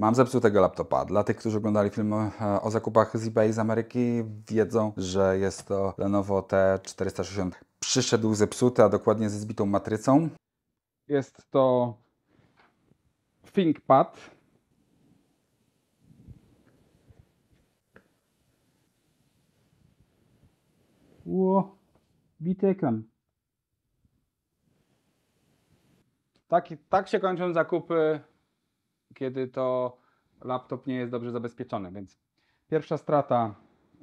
Mam zepsutego laptopa. Dla tych, którzy oglądali film e, o zakupach z eBay z Ameryki, wiedzą, że jest to Lenovo T460. Przyszedł zepsuty, a dokładnie ze zbitą matrycą. Jest to ThinkPad. Ło, bity ekran. Tak, tak się kończą zakupy kiedy to laptop nie jest dobrze zabezpieczony. Więc pierwsza strata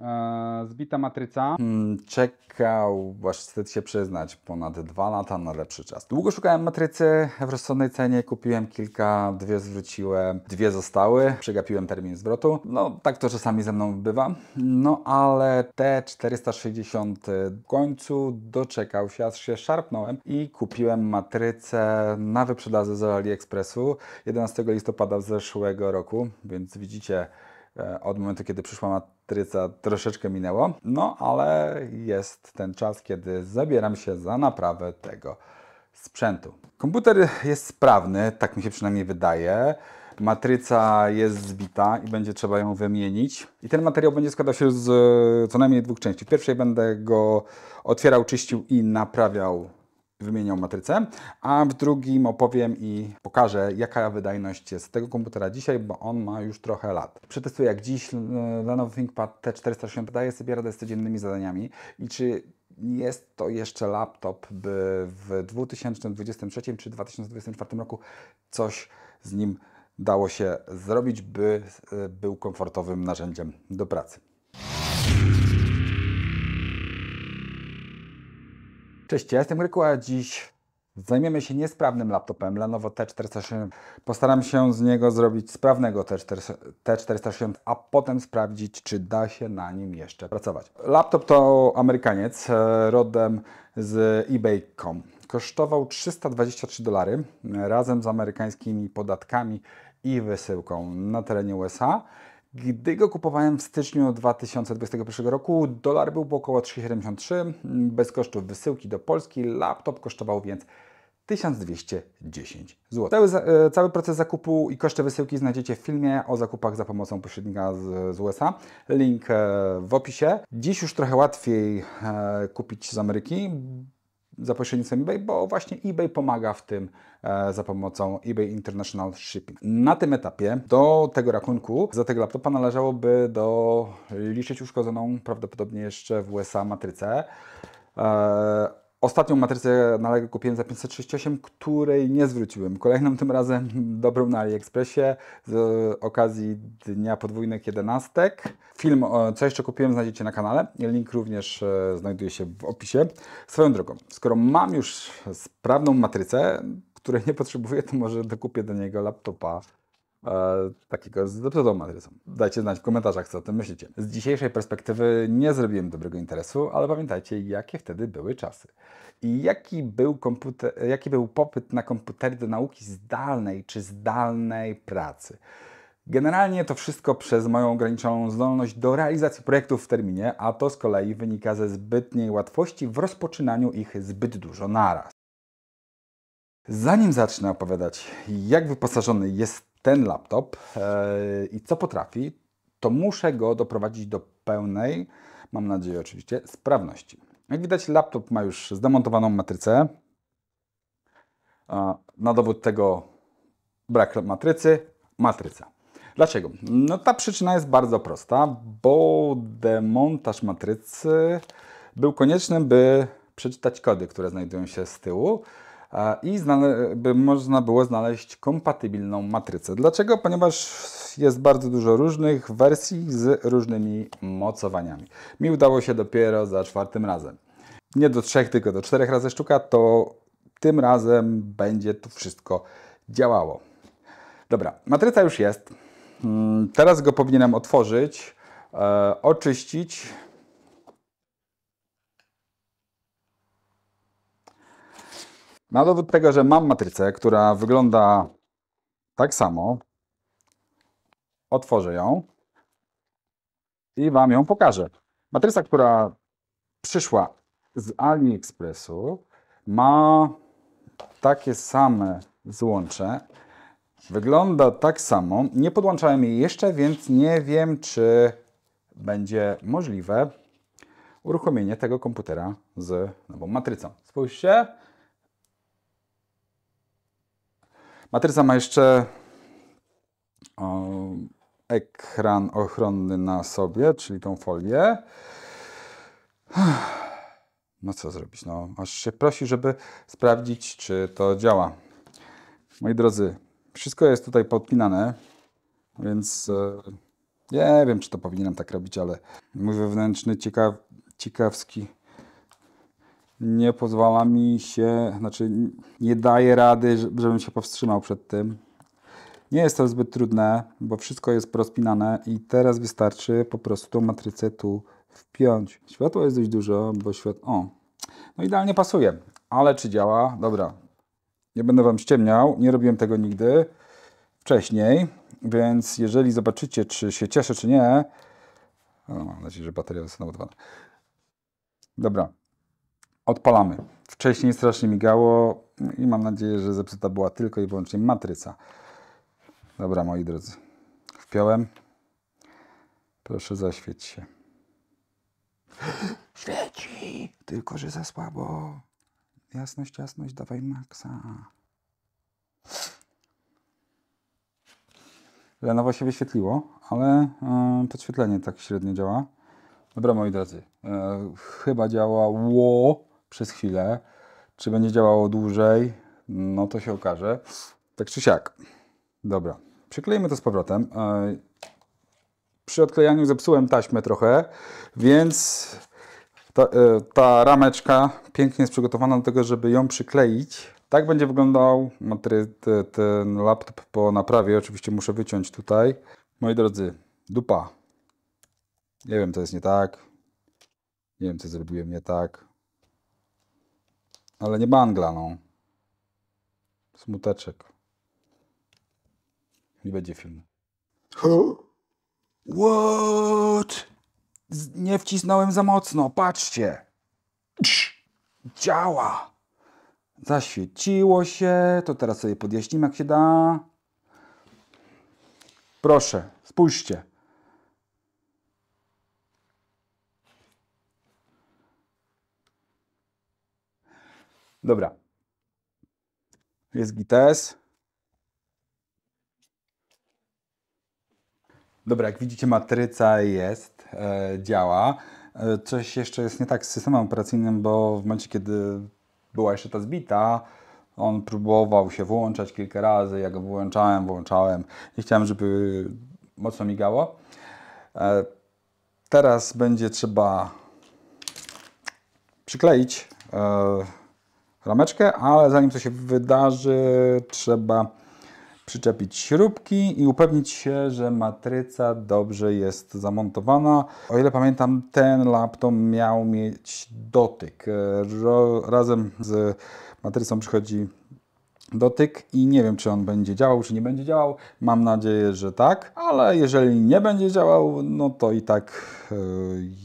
E, zbita matryca. Hmm, czekał, właśnie wstyd się przyznać, ponad dwa lata na lepszy czas. Długo szukałem matrycy, w rozsądnej cenie kupiłem kilka, dwie zwróciłem, dwie zostały, przegapiłem termin zwrotu. No, tak to czasami ze mną bywa. No, ale te 460 w końcu doczekał się, aż się szarpnąłem i kupiłem matrycę na wyprzedaży z AliExpressu 11 listopada zeszłego roku, więc widzicie, e, od momentu, kiedy przyszła tryca troszeczkę minęło, no ale jest ten czas, kiedy zabieram się za naprawę tego sprzętu. Komputer jest sprawny, tak mi się przynajmniej wydaje. Matryca jest zbita i będzie trzeba ją wymienić. I ten materiał będzie składał się z e, co najmniej dwóch części. W pierwszej będę go otwierał, czyścił i naprawiał wymienią matrycę, a w drugim opowiem i pokażę, jaka wydajność jest tego komputera dzisiaj, bo on ma już trochę lat. Przetestuję, jak dziś Lenovo ThinkPad T460 daje sobie radę z codziennymi zadaniami i czy jest to jeszcze laptop, by w 2023 czy 2024 roku coś z nim dało się zrobić, by e, był komfortowym narzędziem do pracy. Cześć, ja jestem Ryku, a dziś zajmiemy się niesprawnym laptopem Lenovo T460. Postaram się z niego zrobić sprawnego T460, a potem sprawdzić, czy da się na nim jeszcze pracować. Laptop to Amerykaniec e, rodem z eBay.com. Kosztował 323 dolary e, razem z amerykańskimi podatkami i wysyłką na terenie USA. Gdy go kupowałem w styczniu 2021 roku, dolar był około 3,73, bez kosztów wysyłki do Polski, laptop kosztował więc 1210 zł. Cały, e, cały, proces zakupu i koszty wysyłki znajdziecie w filmie o zakupach za pomocą pośrednika z, z USA. Link e, w opisie. Dziś już trochę łatwiej e, kupić z Ameryki, za pośrednictwem eBay, bo właśnie eBay pomaga w tym e, za pomocą eBay International Shipping. Na tym etapie do tego rachunku za tego laptopa należałoby doliczyć liczyć uszkodzoną prawdopodobnie jeszcze w USA matrycę. E, Ostatnią matrycę na Lego kupiłem za 538, której nie zwróciłem. Kolejną tym razem dobrą na AliExpressie z okazji Dnia Podwójnych Jedenastek. Film, e, co jeszcze kupiłem, znajdziecie na kanale. Link również e, znajduje się w opisie. Swoją drogą, skoro mam już sprawną matrycę, której nie potrzebuję, to może dokupię do niego laptopa takiego z matrycą. Dajcie znać w komentarzach, co o tym myślicie. Z dzisiejszej perspektywy nie zrobiłem dobrego interesu, ale pamiętajcie, jakie wtedy były czasy. I jaki był, komputer, jaki był popyt na komputery do nauki zdalnej czy zdalnej pracy. Generalnie to wszystko przez moją ograniczoną zdolność do realizacji projektów w terminie, a to z kolei wynika ze zbytniej łatwości w rozpoczynaniu ich zbyt dużo naraz. Zanim zacznę opowiadać, jak wyposażony jest ten laptop e, i co potrafi, to muszę go doprowadzić do pełnej, mam nadzieję oczywiście, sprawności. Jak widać, laptop ma już zdemontowaną matrycę. Na dowód tego brak matrycy, matryca. Dlaczego? No ta przyczyna jest bardzo prosta, bo demontaż matrycy był konieczny, by przeczytać kody, które znajdują się z tyłu, i by można było znaleźć kompatybilną matrycę. Dlaczego? Ponieważ jest bardzo dużo różnych wersji z różnymi mocowaniami. Mi udało się dopiero za czwartym razem. Nie do trzech, tylko do czterech razy sztuka, to tym razem będzie to wszystko działało. Dobra, matryca już jest. Mm, teraz go powinienem otworzyć, e, oczyścić, Na dowód tego, że mam matrycę, która wygląda tak samo, otworzę ją i Wam ją pokażę. Matryca, która przyszła z AliExpressu, ma takie same złącze. Wygląda tak samo. Nie podłączałem jej jeszcze, więc nie wiem, czy będzie możliwe uruchomienie tego komputera z nową matrycą. Spójrzcie. Matryca ma jeszcze o, ekran ochronny na sobie, czyli tą folię. No co zrobić? No, aż się prosi, żeby sprawdzić, czy to działa. Moi drodzy, wszystko jest tutaj podpinane, więc e, nie wiem, czy to powinienem tak robić, ale mój wewnętrzny ciekaw, ciekawski nie pozwala mi się, znaczy nie daje rady, żebym się powstrzymał przed tym. Nie jest to zbyt trudne, bo wszystko jest porozpinane i teraz wystarczy po prostu tą matrycę tu wpiąć. Światło jest dość dużo, bo świat... O, no idealnie pasuje. Ale czy działa? Dobra. Nie będę Wam ściemniał, nie robiłem tego nigdy wcześniej, więc jeżeli zobaczycie, czy się cieszę, czy nie... O, mam nadzieję, że bateria jest ładowana. Dobra, odpalamy. Wcześniej strasznie migało i mam nadzieję, że zepsuta była tylko i wyłącznie matryca. Dobra, moi drodzy, wpiąłem. Proszę zaświeć się. Świeci! Tylko, że za słabo. Jasność, jasność, dawaj maksa. Lenowo się wyświetliło, ale yy, podświetlenie tak średnio działa. Dobra, moi drodzy, yy, chyba działało przez chwilę. Czy będzie działało dłużej? No to się okaże. Tak czy siak. Dobra. Przyklejmy to z powrotem. E, przy odklejaniu zepsułem taśmę trochę, więc ta, e, ta rameczka pięknie jest przygotowana do tego, żeby ją przykleić. Tak będzie wyglądał ten laptop po naprawie. Oczywiście muszę wyciąć tutaj. Moi drodzy, dupa. Nie wiem, co jest nie tak. Nie wiem, co zrobiłem nie tak. Ale nie bangla, no. Smuteczek. Nie będzie filmu. What? Nie wcisnąłem za mocno, patrzcie. Działa. Zaświeciło się, to teraz sobie podjaśnimy jak się da. Proszę, spójrzcie. Dobra. Jest GTS. Dobra, jak widzicie, matryca jest, e, działa. E, coś jeszcze jest nie tak z systemem operacyjnym, bo w momencie, kiedy była jeszcze ta zbita, on próbował się włączać kilka razy. Ja go włączałem, włączałem. Nie chciałem, żeby mocno migało. E, teraz będzie trzeba przykleić e, rameczkę, ale zanim to się wydarzy, trzeba przyczepić śrubki i upewnić się, że matryca dobrze jest zamontowana. O ile pamiętam, ten laptop miał mieć dotyk. Razem z matrycą przychodzi dotyk i nie wiem, czy on będzie działał, czy nie będzie działał. Mam nadzieję, że tak, ale jeżeli nie będzie działał, no to i tak e,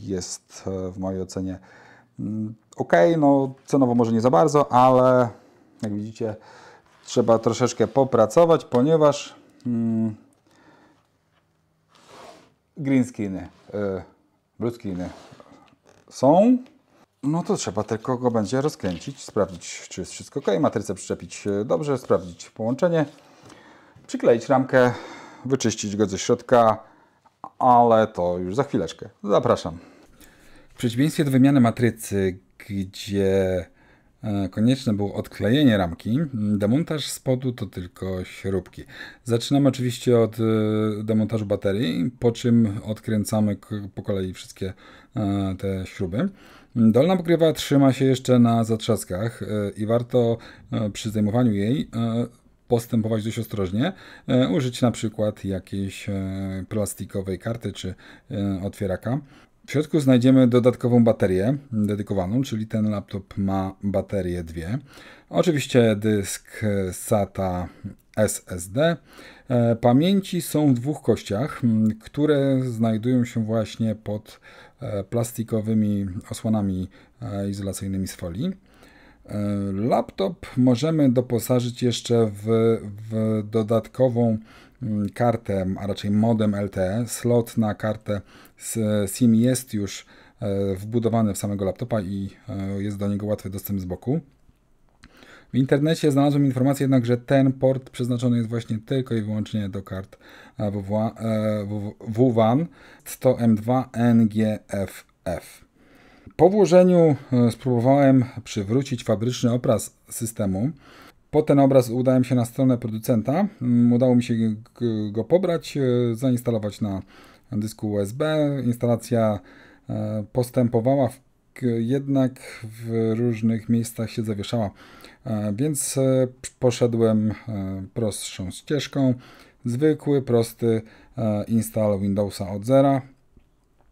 jest e, w mojej ocenie mm, ok, no cenowo może nie za bardzo, ale jak widzicie trzeba troszeczkę popracować, ponieważ mm, green y, blue są. No to trzeba tylko go będzie rozkręcić, sprawdzić czy jest wszystko ok, matrycę przyczepić y, dobrze, sprawdzić połączenie, przykleić ramkę, wyczyścić go ze środka, ale to już za chwileczkę. Zapraszam. W przeciwieństwie do wymiany matrycy gdzie e, konieczne było odklejenie ramki. Demontaż spodu to tylko śrubki. Zaczynamy oczywiście od e, demontażu baterii, po czym odkręcamy po kolei wszystkie e, te śruby. Dolna pokrywa trzyma się jeszcze na zatrzaskach i warto przy zdejmowaniu jej postępować dość ostrożnie. Użyć na przykład jakiejś plastikowej karty czy otwieraka. W środku znajdziemy dodatkową baterię dedykowaną, czyli ten laptop ma baterie dwie. Oczywiście dysk SATA SSD. E, pamięci są w dwóch kościach, które znajdują się właśnie pod e, plastikowymi osłonami e, izolacyjnymi z folii. Laptop możemy doposażyć jeszcze w, w dodatkową Mm, kartę, a raczej modem LTE. Slot na kartę SIM jest już e, wbudowany w samego laptopa i e, jest do niego łatwy dostęp z boku. W internecie znalazłem informację jednak, że ten port przeznaczony jest właśnie tylko i wyłącznie do kart WWAN 100M2 NGFF. Po włożeniu e, spróbowałem przywrócić fabryczny obraz systemu. Po ten obraz udałem się na stronę producenta. Mm, udało mi się go pobrać, e, zainstalować na dysku USB. Instalacja e, postępowała, jednak w różnych miejscach się zawieszała, e, więc poszedłem prostszą ścieżką. Zwykły, prosty install Windowsa od zera.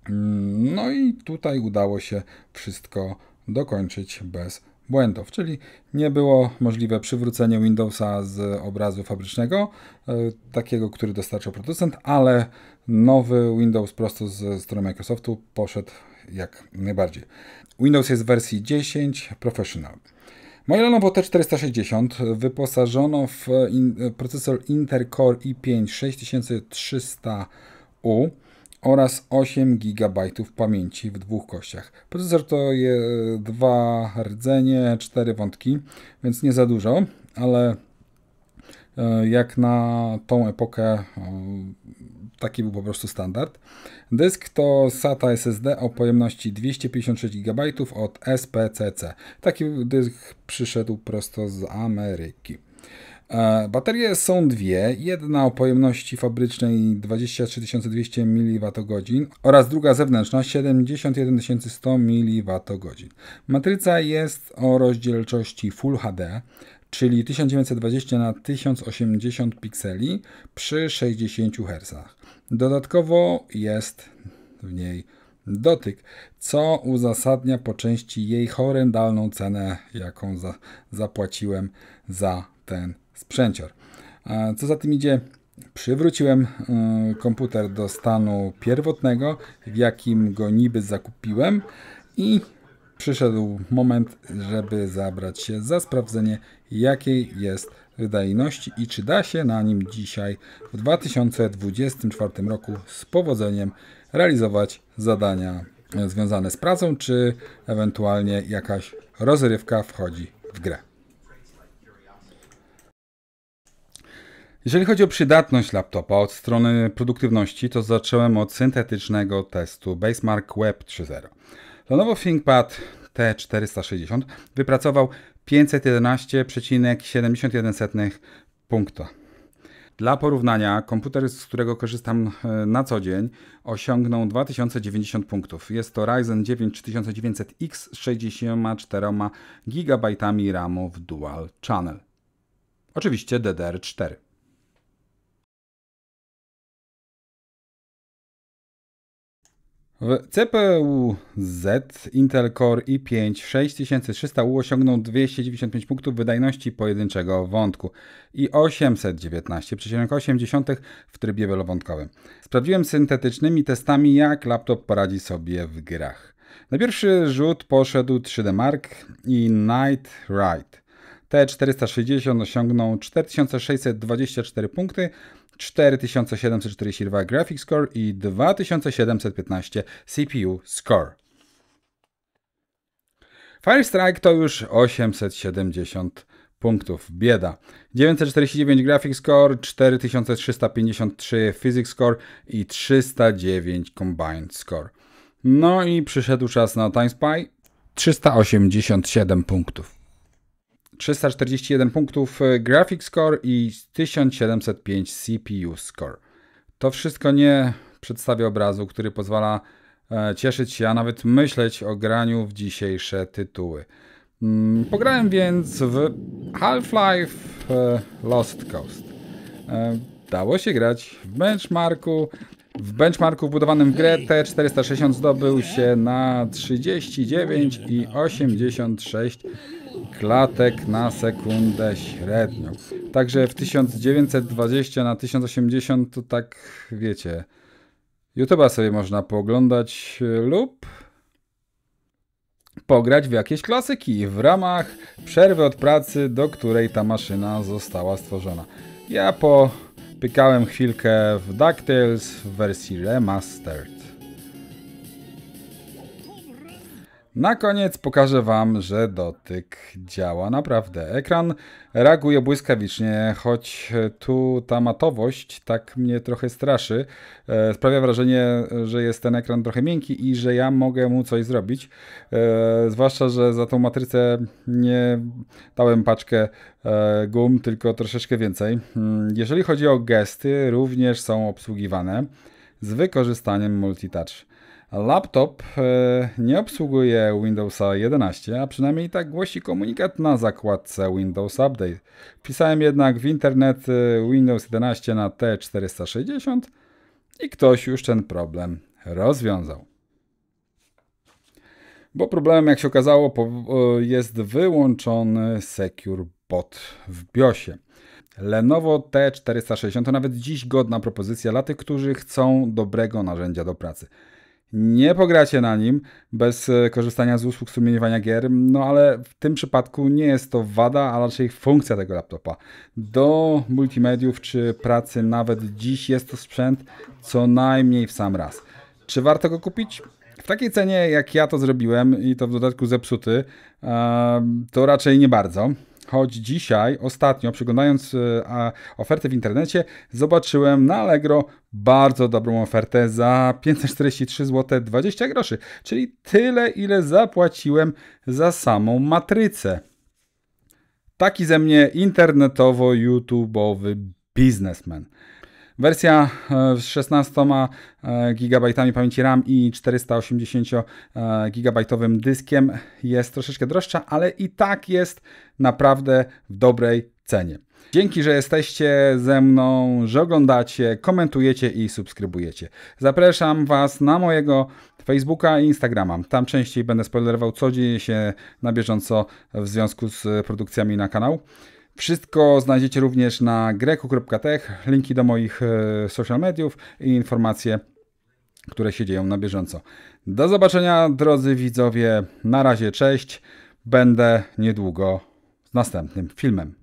Mm, no i tutaj udało się wszystko dokończyć bez błędów, czyli nie było możliwe przywrócenie Windowsa z obrazu fabrycznego, e, takiego, który dostarczał producent, ale nowy Windows prosto ze strony Microsoftu poszedł jak najbardziej. Windows jest w wersji 10 Professional. Moje Lenovo T460 wyposażono w in, procesor Intercore i5 6300U oraz 8 GB pamięci w dwóch kościach. Procesor to je dwa rdzenie, cztery wątki, więc nie za dużo, ale e, jak na tą epokę e, taki był po prostu standard. Dysk to SATA SSD o pojemności 256 GB od SPCC. Taki dysk przyszedł prosto z Ameryki. E, baterie są dwie. Jedna o pojemności fabrycznej 23200 mAh oraz druga zewnętrzna 71100 mAh. Matryca jest o rozdzielczości Full HD, czyli 1920 x 1080 pikseli przy 60 Hz. Dodatkowo jest w niej dotyk, co uzasadnia po części jej horrendalną cenę, jaką za zapłaciłem za ten sprzęcior. Co za tym idzie, przywróciłem y, komputer do stanu pierwotnego, w jakim go niby zakupiłem i przyszedł moment, żeby zabrać się za sprawdzenie, jakiej jest wydajności i czy da się na nim dzisiaj w 2024 roku z powodzeniem realizować zadania y, związane z pracą, czy ewentualnie jakaś rozrywka wchodzi w grę. Jeżeli chodzi o przydatność laptopa od strony produktywności, to zacząłem od syntetycznego testu Basemark Web 3.0. Lenovo ThinkPad T460 wypracował 511,71 punkta. Dla porównania, komputer, z którego korzystam e, na co dzień, osiągnął 2090 punktów. Jest to Ryzen 9 3900X z 64 GB RAMu w Dual Channel. Oczywiście DDR4. W CPU-Z Intel Core i5 6300U osiągnął 295 punktów wydajności pojedynczego wątku i 819,8 w trybie wielowątkowym. Sprawdziłem syntetycznymi testami, jak laptop poradzi sobie w grach. Na pierwszy rzut poszedł 3D Mark i Night Ride. T460 osiągnął 4624 punkty, 4742 Graphic Score i 2715 CPU Score. Fire Strike to już 870 punktów. Bieda. 949 Graphic Score, 4353 Physics Score i 309 Combined Score. No i przyszedł czas na Time Spy. 387 punktów. 341 punktów e, graphic score i 1705 CPU score. To wszystko nie przedstawia obrazu, który pozwala e, cieszyć się, a nawet myśleć o graniu w dzisiejsze tytuły. Mm, pograłem więc w Half-Life e, Lost Coast. Dało się grać w benchmarku. W benchmarku wbudowanym w grę T460 zdobył się na 39 i 86 klatek na sekundę średnią. Także w 1920 na 1080 to tak, wiecie, YouTube'a sobie można pooglądać y, lub pograć w jakieś klasyki w ramach przerwy od pracy, do której ta maszyna została stworzona. Ja popykałem chwilkę w DuckTales w wersji remastered. Na koniec pokażę Wam, że dotyk działa naprawdę. Ekran reaguje błyskawicznie, choć tu ta matowość tak mnie trochę straszy. E, sprawia wrażenie, że jest ten ekran trochę miękki i że ja mogę mu coś zrobić. E, zwłaszcza, że za tą matrycę nie dałem paczkę e, gum, tylko troszeczkę więcej. Mm, jeżeli chodzi o gesty, również są obsługiwane z wykorzystaniem multitouch. Laptop e, nie obsługuje Windowsa 11, a przynajmniej tak głosi komunikat na zakładce Windows Update. Wpisałem jednak w internet e, Windows 11 na T460 i ktoś już ten problem rozwiązał. Bo problemem, jak się okazało, e, jest wyłączony Secure Bot w BIOSie. Lenovo T460 to nawet dziś godna propozycja dla tych, którzy chcą dobrego narzędzia do pracy nie pogracie na nim bez e, korzystania z usług strumieniowania gier, no ale w tym przypadku nie jest to wada, a raczej funkcja tego laptopa. Do multimediów czy pracy nawet dziś jest to sprzęt co najmniej w sam raz. Czy warto go kupić? W takiej cenie jak ja to zrobiłem i to w dodatku zepsuty, e, to raczej nie bardzo. Choć dzisiaj, ostatnio, przeglądając e, oferty w internecie, zobaczyłem na Allegro bardzo dobrą ofertę za 543 zł 20 groszy, czyli tyle ile zapłaciłem za samą matrycę. Taki ze mnie internetowo-youtubeowy biznesmen. Wersja e, z 16 e, GB pamięci RAM i 480 e, GB dyskiem jest troszeczkę droższa, ale i tak jest naprawdę w dobrej cenie. Dzięki, że jesteście ze mną, że oglądacie, komentujecie i subskrybujecie. Zapraszam Was na mojego Facebooka i Instagrama. Tam częściej będę spoilerował, co dzieje się na bieżąco w związku z produkcjami na kanał. Wszystko znajdziecie również na greku.tech, linki do moich e, social mediów i informacje, które się dzieją na bieżąco. Do zobaczenia, drodzy widzowie. Na razie, cześć. Będę niedługo z następnym filmem.